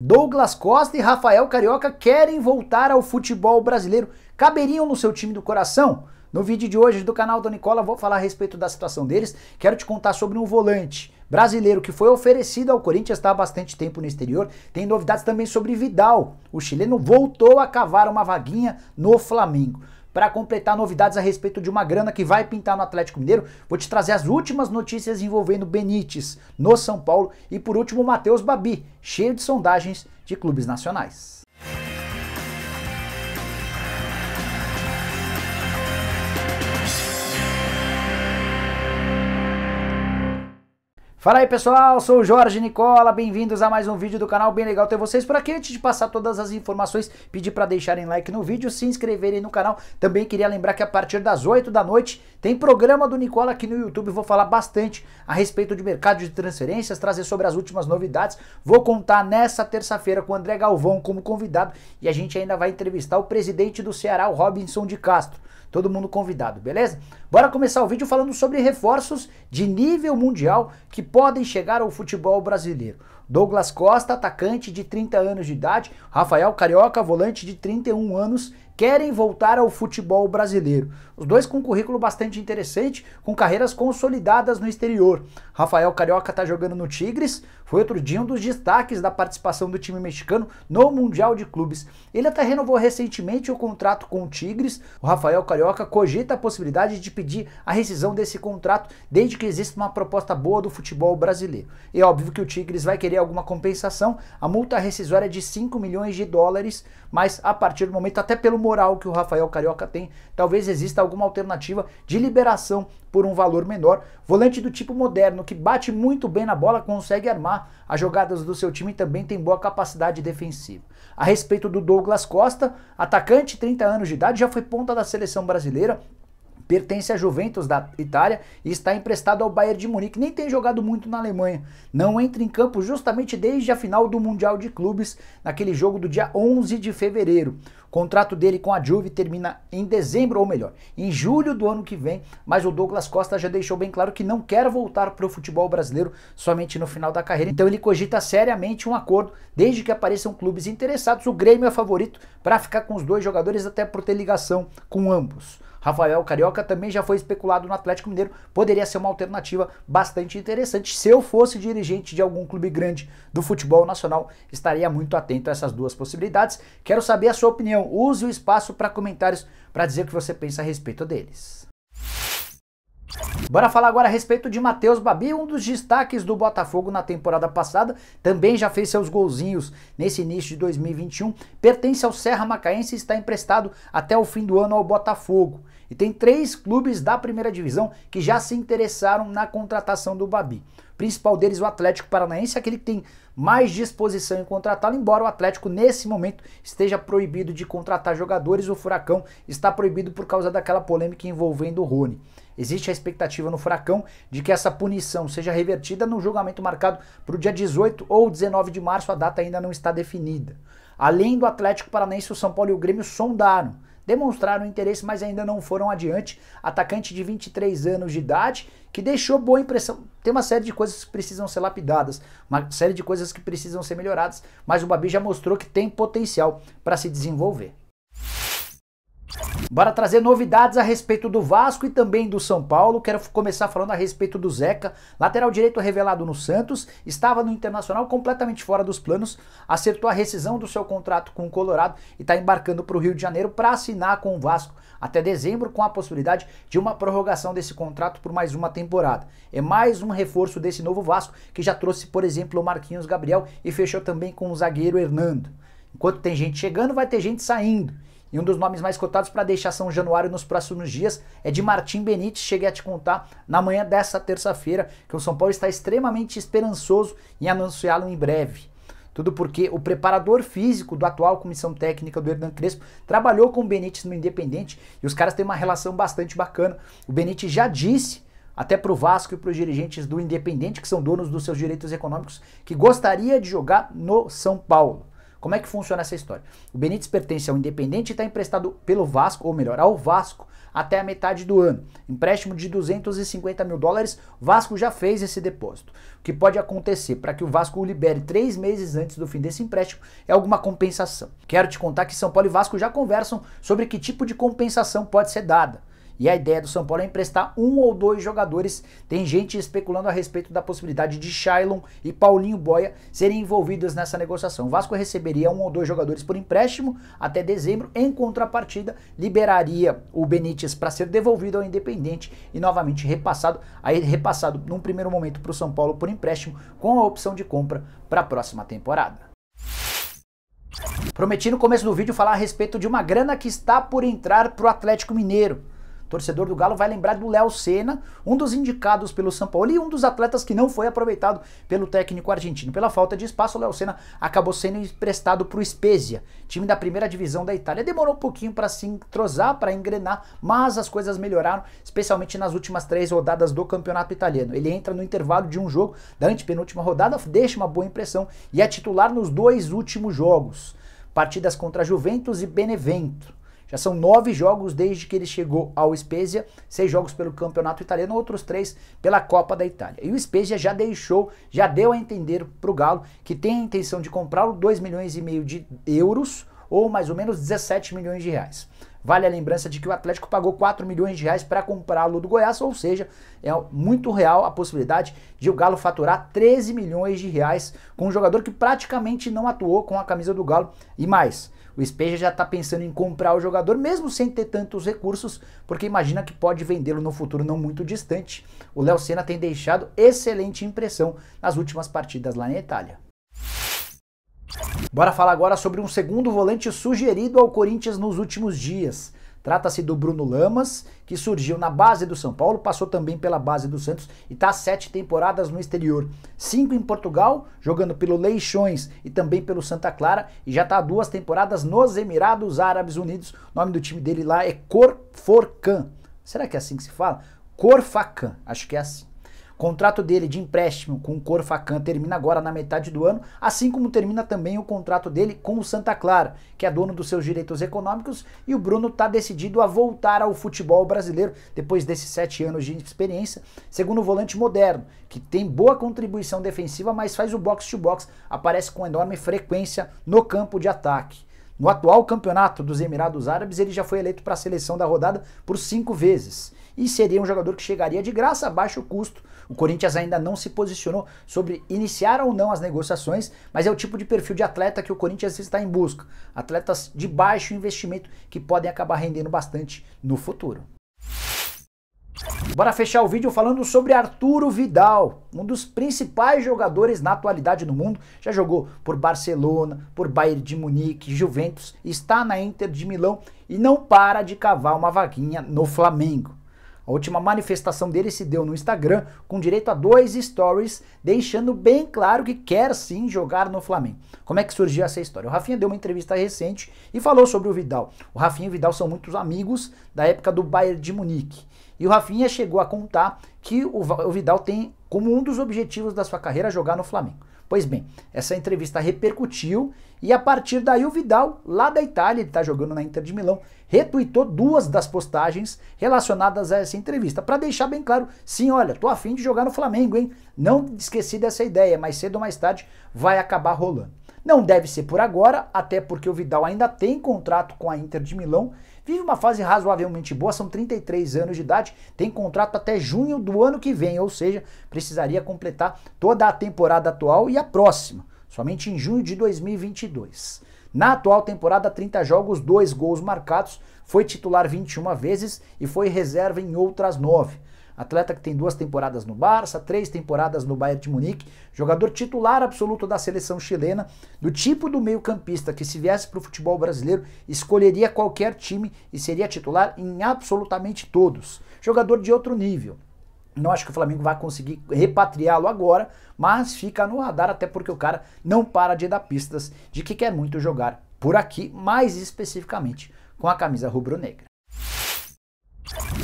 Douglas Costa e Rafael Carioca querem voltar ao futebol brasileiro. Caberiam no seu time do coração? No vídeo de hoje do canal do Nicola vou falar a respeito da situação deles. Quero te contar sobre um volante brasileiro que foi oferecido ao Corinthians está há bastante tempo no exterior. Tem novidades também sobre Vidal. O chileno voltou a cavar uma vaguinha no Flamengo para completar novidades a respeito de uma grana que vai pintar no Atlético Mineiro. Vou te trazer as últimas notícias envolvendo Benítez no São Paulo e por último o Matheus Babi, cheio de sondagens de clubes nacionais. Fala aí pessoal, sou o Jorge Nicola, bem-vindos a mais um vídeo do canal, bem legal ter vocês por aqui. Antes de passar todas as informações, pedir para deixarem like no vídeo, se inscreverem no canal. Também queria lembrar que a partir das 8 da noite tem programa do Nicola aqui no YouTube, vou falar bastante a respeito de mercado de transferências, trazer sobre as últimas novidades. Vou contar nessa terça-feira com o André Galvão como convidado e a gente ainda vai entrevistar o presidente do Ceará, o Robinson de Castro. Todo mundo convidado, beleza? Bora começar o vídeo falando sobre reforços de nível mundial que podem chegar ao futebol brasileiro. Douglas Costa, atacante de 30 anos de idade, Rafael Carioca, volante de 31 anos, querem voltar ao futebol brasileiro. Os dois com um currículo bastante interessante, com carreiras consolidadas no exterior. Rafael Carioca está jogando no Tigres, foi outro dia um dos destaques da participação do time mexicano no Mundial de Clubes. Ele até renovou recentemente o contrato com o Tigres. O Rafael Carioca cogita a possibilidade de pedir a rescisão desse contrato, desde que exista uma proposta boa do futebol brasileiro. É óbvio que o Tigres vai querer alguma compensação. A multa rescisória é de 5 milhões de dólares, mas a partir do momento, até pelo moral que o Rafael Carioca tem, talvez exista alguma alternativa de liberação por um valor menor. Volante do tipo moderno, que bate muito bem na bola, consegue armar as jogadas do seu time e também tem boa capacidade defensiva. A respeito do Douglas Costa, atacante, 30 anos de idade, já foi ponta da seleção brasileira, pertence à Juventus da Itália e está emprestado ao Bayern de Munique. Nem tem jogado muito na Alemanha. Não entra em campo justamente desde a final do Mundial de Clubes, naquele jogo do dia 11 de fevereiro. O contrato dele com a Juve termina em dezembro, ou melhor, em julho do ano que vem, mas o Douglas Costa já deixou bem claro que não quer voltar para o futebol brasileiro somente no final da carreira. Então ele cogita seriamente um acordo, desde que apareçam clubes interessados. O Grêmio é favorito para ficar com os dois jogadores, até por ter ligação com ambos. Rafael Carioca também já foi especulado no Atlético Mineiro, poderia ser uma alternativa bastante interessante. Se eu fosse dirigente de algum clube grande do futebol nacional, estaria muito atento a essas duas possibilidades. Quero saber a sua opinião. Use o espaço para comentários para dizer o que você pensa a respeito deles. Bora falar agora a respeito de Matheus Babi, um dos destaques do Botafogo na temporada passada, também já fez seus golzinhos nesse início de 2021, pertence ao Serra Macaense e está emprestado até o fim do ano ao Botafogo. E tem três clubes da primeira divisão que já se interessaram na contratação do Babi. O principal deles, o Atlético Paranaense, aquele que tem mais disposição em contratá-lo, embora o Atlético nesse momento esteja proibido de contratar jogadores, o Furacão está proibido por causa daquela polêmica envolvendo o Rony existe a expectativa no Furacão de que essa punição seja revertida no julgamento marcado para o dia 18 ou 19 de março, a data ainda não está definida. Além do Atlético Paranaense, o São Paulo e o Grêmio sondaram demonstraram interesse, mas ainda não foram adiante. Atacante de 23 anos de idade, que deixou boa impressão. Tem uma série de coisas que precisam ser lapidadas, uma série de coisas que precisam ser melhoradas, mas o Babi já mostrou que tem potencial para se desenvolver. Bora trazer novidades a respeito do Vasco e também do São Paulo. Quero começar falando a respeito do Zeca, lateral direito revelado no Santos, estava no Internacional completamente fora dos planos, acertou a rescisão do seu contrato com o Colorado e está embarcando para o Rio de Janeiro para assinar com o Vasco até dezembro com a possibilidade de uma prorrogação desse contrato por mais uma temporada. É mais um reforço desse novo Vasco que já trouxe, por exemplo, o Marquinhos Gabriel e fechou também com o zagueiro Hernando. Enquanto tem gente chegando, vai ter gente saindo. E um dos nomes mais cotados para deixar São Januário nos próximos dias é de Martim Benítez. Cheguei a te contar na manhã dessa terça-feira que o São Paulo está extremamente esperançoso em anunciá-lo em breve. Tudo porque o preparador físico do atual comissão técnica do Hernan Crespo trabalhou com o Benítez no Independente e os caras têm uma relação bastante bacana. O Benítez já disse até para o Vasco e para os dirigentes do Independente, que são donos dos seus direitos econômicos, que gostaria de jogar no São Paulo. Como é que funciona essa história? O Benítez pertence ao Independente e está emprestado pelo Vasco, ou melhor, ao Vasco, até a metade do ano. Empréstimo de 250 mil dólares, Vasco já fez esse depósito. O que pode acontecer para que o Vasco o libere três meses antes do fim desse empréstimo é alguma compensação. Quero te contar que São Paulo e Vasco já conversam sobre que tipo de compensação pode ser dada. E a ideia do São Paulo é emprestar um ou dois jogadores. Tem gente especulando a respeito da possibilidade de Shailon e Paulinho Boia serem envolvidos nessa negociação. O Vasco receberia um ou dois jogadores por empréstimo até dezembro. Em contrapartida, liberaria o Benítez para ser devolvido ao Independente e novamente repassado, aí repassado num primeiro momento para o São Paulo por empréstimo com a opção de compra para a próxima temporada. Prometi no começo do vídeo falar a respeito de uma grana que está por entrar para o Atlético Mineiro torcedor do Galo vai lembrar do Léo Senna, um dos indicados pelo São Paulo e um dos atletas que não foi aproveitado pelo técnico argentino. Pela falta de espaço, o Léo Senna acabou sendo emprestado para o Spezia, time da primeira divisão da Itália. Demorou um pouquinho para se entrosar, para engrenar, mas as coisas melhoraram, especialmente nas últimas três rodadas do campeonato italiano. Ele entra no intervalo de um jogo da antepenúltima rodada, deixa uma boa impressão e é titular nos dois últimos jogos. Partidas contra Juventus e Benevento. Já são nove jogos desde que ele chegou ao Spezia, seis jogos pelo campeonato italiano, outros três pela Copa da Itália. E o Spezia já deixou, já deu a entender para o Galo que tem a intenção de comprá-lo 2 milhões e meio de euros, ou mais ou menos 17 milhões de reais. Vale a lembrança de que o Atlético pagou 4 milhões de reais para comprá-lo do Goiás, ou seja, é muito real a possibilidade de o Galo faturar 13 milhões de reais com um jogador que praticamente não atuou com a camisa do Galo e mais. O Espeja já está pensando em comprar o jogador, mesmo sem ter tantos recursos, porque imagina que pode vendê-lo no futuro não muito distante. O Léo Senna tem deixado excelente impressão nas últimas partidas lá na Itália. Bora falar agora sobre um segundo volante sugerido ao Corinthians nos últimos dias. Trata-se do Bruno Lamas, que surgiu na base do São Paulo, passou também pela base do Santos e está sete temporadas no exterior. Cinco em Portugal, jogando pelo Leixões e também pelo Santa Clara, e já está duas temporadas nos Emirados Árabes Unidos. O nome do time dele lá é Corforcan. Será que é assim que se fala? Corfacan, acho que é assim contrato dele de empréstimo com o Corfacan termina agora na metade do ano, assim como termina também o contrato dele com o Santa Clara, que é dono dos seus direitos econômicos, e o Bruno está decidido a voltar ao futebol brasileiro depois desses sete anos de experiência, segundo o volante moderno, que tem boa contribuição defensiva, mas faz o box-to-box, aparece com enorme frequência no campo de ataque. No atual campeonato dos Emirados Árabes, ele já foi eleito para a seleção da rodada por cinco vezes e seria um jogador que chegaria de graça a baixo custo. O Corinthians ainda não se posicionou sobre iniciar ou não as negociações, mas é o tipo de perfil de atleta que o Corinthians está em busca. Atletas de baixo investimento que podem acabar rendendo bastante no futuro. Bora fechar o vídeo falando sobre Arturo Vidal, um dos principais jogadores na atualidade no mundo. Já jogou por Barcelona, por Bayern de Munique, Juventus, está na Inter de Milão e não para de cavar uma vaguinha no Flamengo. A última manifestação dele se deu no Instagram, com direito a dois stories, deixando bem claro que quer sim jogar no Flamengo. Como é que surgiu essa história? O Rafinha deu uma entrevista recente e falou sobre o Vidal. O Rafinha e o Vidal são muitos amigos da época do Bayern de Munique. E o Rafinha chegou a contar que o Vidal tem como um dos objetivos da sua carreira jogar no Flamengo. Pois bem, essa entrevista repercutiu e a partir daí o Vidal, lá da Itália, ele está jogando na Inter de Milão, retuitou duas das postagens relacionadas a essa entrevista, para deixar bem claro, sim, olha, tô afim de jogar no Flamengo, hein? Não esqueci dessa ideia, mais cedo ou mais tarde vai acabar rolando. Não deve ser por agora, até porque o Vidal ainda tem contrato com a Inter de Milão Vive uma fase razoavelmente boa, são 33 anos de idade, tem contrato até junho do ano que vem, ou seja, precisaria completar toda a temporada atual e a próxima, somente em junho de 2022. Na atual temporada, 30 jogos, 2 gols marcados, foi titular 21 vezes e foi reserva em outras 9. Atleta que tem duas temporadas no Barça, três temporadas no Bayern de Munique, jogador titular absoluto da seleção chilena, do tipo do meio-campista que, se viesse para o futebol brasileiro, escolheria qualquer time e seria titular em absolutamente todos. Jogador de outro nível. Não acho que o Flamengo vai conseguir repatriá-lo agora, mas fica no radar, até porque o cara não para de dar pistas de que quer muito jogar por aqui, mais especificamente com a camisa rubro-negra.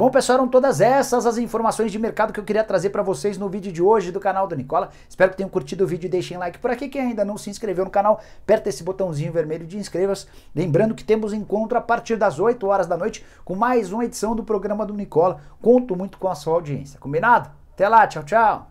Bom, pessoal, eram todas essas as informações de mercado que eu queria trazer para vocês no vídeo de hoje do canal do Nicola. Espero que tenham curtido o vídeo e deixem like por aqui. Quem ainda não se inscreveu no canal, aperta esse botãozinho vermelho de inscreva-se. Lembrando que temos encontro a partir das 8 horas da noite com mais uma edição do programa do Nicola. Conto muito com a sua audiência. Combinado? Até lá, tchau, tchau.